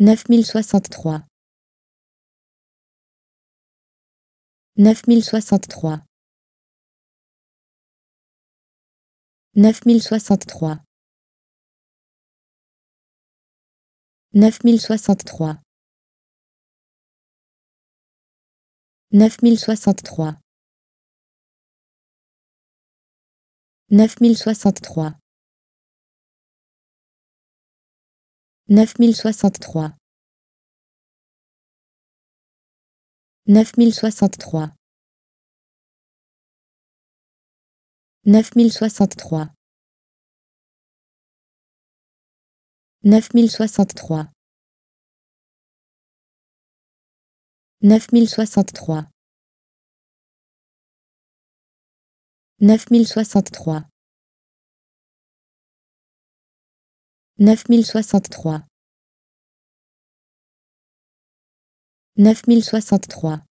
9063 9063 9063 9063 9063 9063 9063 9063 9063 9063 9063 9063 9063 9063